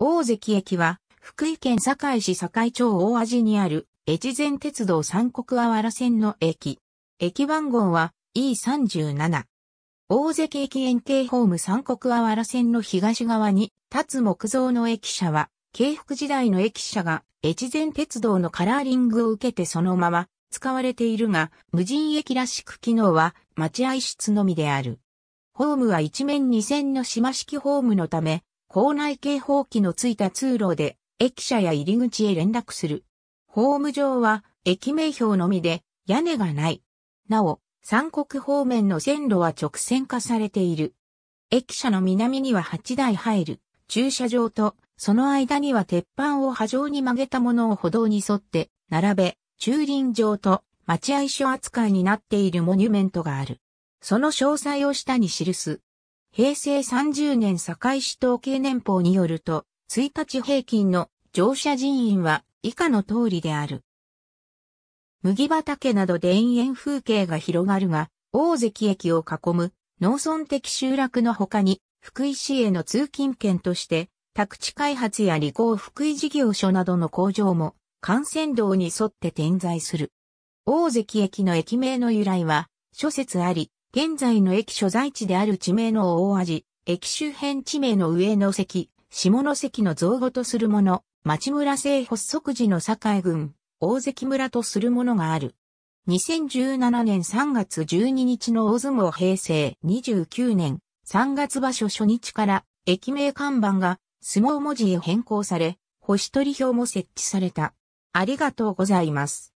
大関駅は、福井県堺市堺町大味にある、越前鉄道三国あわら線の駅。駅番号は E37。大関駅円形ホーム三国あわら線の東側に立つ木造の駅舎は、京福時代の駅舎が越前鉄道のカラーリングを受けてそのまま使われているが、無人駅らしく機能は待合室のみである。ホームは一面二線の島式ホームのため、校内警報器のついた通路で、駅舎や入り口へ連絡する。ホーム上は、駅名標のみで、屋根がない。なお、三国方面の線路は直線化されている。駅舎の南には8台入る、駐車場と、その間には鉄板を波状に曲げたものを歩道に沿って、並べ、駐輪場と待合所扱いになっているモニュメントがある。その詳細を下に記す。平成30年堺市統計年報によると、1日平均の乗車人員は以下の通りである。麦畑など田園風景が広がるが、大関駅を囲む農村的集落の他に、福井市への通勤圏として、宅地開発や理工福井事業所などの工場も、幹線道に沿って点在する。大関駅の駅名の由来は、諸説あり、現在の駅所在地である地名の大味、駅周辺地名の上の関、下関の造語とするもの、町村制発足時の境郡、大関村とするものがある。2017年3月12日の大相撲平成29年3月場所初日から駅名看板が相撲文字へ変更され、星取り表も設置された。ありがとうございます。